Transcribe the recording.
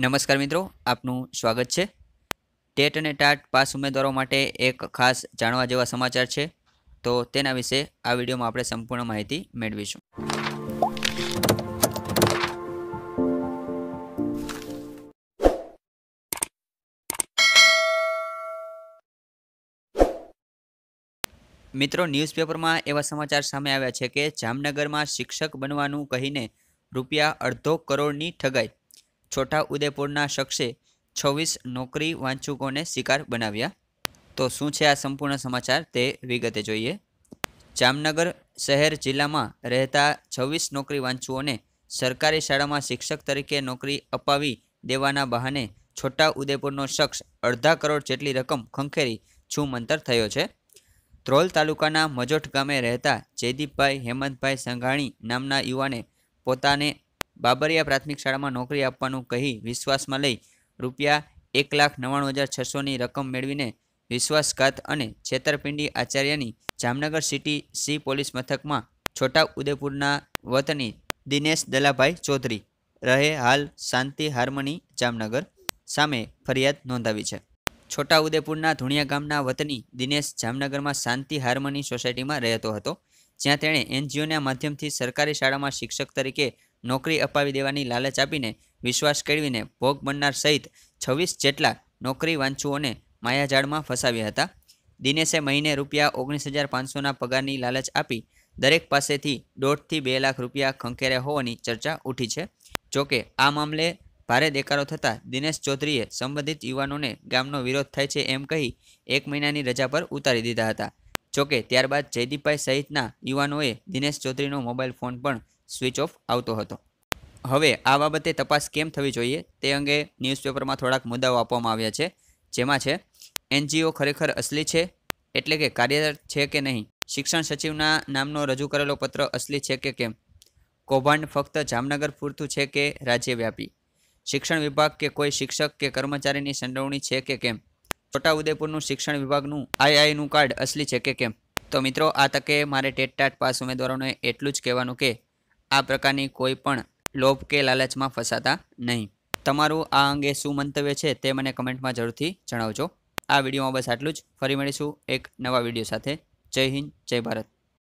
નમસ્કાર મિત્રો આપનું સ્વાગત છે ટેટ અને ટાટ પાસ ઉમેદવારો માટે એક ખાસ જાણવા જેવા સમાચાર છે તો તેના વિશે આ વિડીયોમાં આપણે સંપૂર્ણ માહિતી મેળવીશું મિત્રો ન્યૂઝપેપરમાં એવા સમાચાર સામે આવ્યા છે કે જામનગરમાં શિક્ષક બનવાનું કહીને રૂપિયા અડધો કરોડની ઠગાઈ છોટા ઉદેપુરના શખ્સે છવ્વીસ નોકરી વાંચુકોને શિકાર બનાવ્યા તો શું છે આ સંપૂર્ણ સમાચાર તે વિગતે જોઈએ જામનગર શહેર જિલ્લામાં રહેતા છવ્વીસ નોકરી વાંચુઓને સરકારી શાળામાં શિક્ષક તરીકે નોકરી અપાવી દેવાના બહાને છોટા ઉદેપુરનો શખ્સ અડધા કરોડ જેટલી રકમ ખંખેરી છૂમંતર થયો છે ધ્રોલ તાલુકાના મજોઠ ગામે રહેતા જયદીપભાઈ હેમંતભાઈ સંઘાણી નામના યુવાને પોતાને બાબરિયા પ્રાથમિક શાળામાં નોકરી આપવાનું કહી વિશ્વાસમાં લઈ રૂપિયા એક લાખ નવ્વાણું હજાર છસોની રકમ મેળવીને વિશ્વાસઘાત અને છેતરપિંડી આચાર્યની જામનગર સિટી સી પોલીસ મથકમાં છોટા ઉદેપુરના વતની દિનેશ દલાભાઈ ચૌધરી રહે હાલ શાંતિ હાર્મની જામનગર સામે ફરિયાદ નોંધાવી છે છોટા ઉદેપુરના ધુણિયા ગામના વતની દિનેશ જામનગરમાં શાંતિ હાર્મની સોસાયટીમાં રહેતો હતો જ્યાં તેણે એનજીઓના માધ્યમથી સરકારી શાળામાં શિક્ષક તરીકે નોકરી અપાવી દેવાની લાલચ આપીને વિશ્વાસ કેળવીને ભોગ બનનાર સહિત છવ્વીસ જેટલા નોકરી વાંચુઓને માયાજાળમાં ફસાવ્યા હતા દિનેશે મહિને રૂપિયા ઓગણીસ હજાર પાંચસોના પગારની લાલચ આપી દરેક પાસેથી દોઢથી બે લાખ રૂપિયા ખંખેર્યા હોવાની ચર્ચા ઉઠી છે જોકે આ મામલે ભારે દેકારો થતાં દિનેશ ચૌધરીએ સંબંધિત યુવાનોને ગામનો વિરોધ થાય છે એમ કહી એક મહિનાની રજા પર ઉતારી દીધા હતા જોકે ત્યારબાદ જયદીપભાઈ સહિતના યુવાનોએ દિનેશ ચૌધરીનો મોબાઈલ ફોન પણ સ્વિચ ઓફ આવતો હતો હવે આ બાબતે તપાસ કેમ થવી જોઈએ તે અંગે ન્યૂઝપેપરમાં થોડાક મુદ્દાઓ આપવામાં આવ્યા છે જેમાં છે એનજીઓ ખરેખર અસલી છે એટલે કે કાર્યરત છે કે નહીં શિક્ષણ સચિવના નામનો રજૂ કરેલો પત્ર અસલી છે કે કેમ કૌભાંડ ફક્ત જામનગર પૂરતું છે કે રાજ્યવ્યાપી શિક્ષણ વિભાગ કે કોઈ શિક્ષક કે કર્મચારીની સંડવણી છે કે કેમ છોટાઉદેપુરનું શિક્ષણ વિભાગનું આઈઆઈનું કાર્ડ અસલી છે કે કેમ તો મિત્રો આ તકે મારે ટેટ ટાટ પાસ ઉમેદવારોને એટલું જ કહેવાનું કે આ પ્રકારની કોઈ પણ લોભ કે લાલચમાં ફસાતા નહીં તમારું આ અંગે શું મંતવ્ય છે તે મને કમેન્ટમાં જરૂરથી જણાવજો આ વિડીયોમાં બસ આટલું જ ફરી મળીશું એક નવા વિડીયો સાથે જય હિન્દ જય ભારત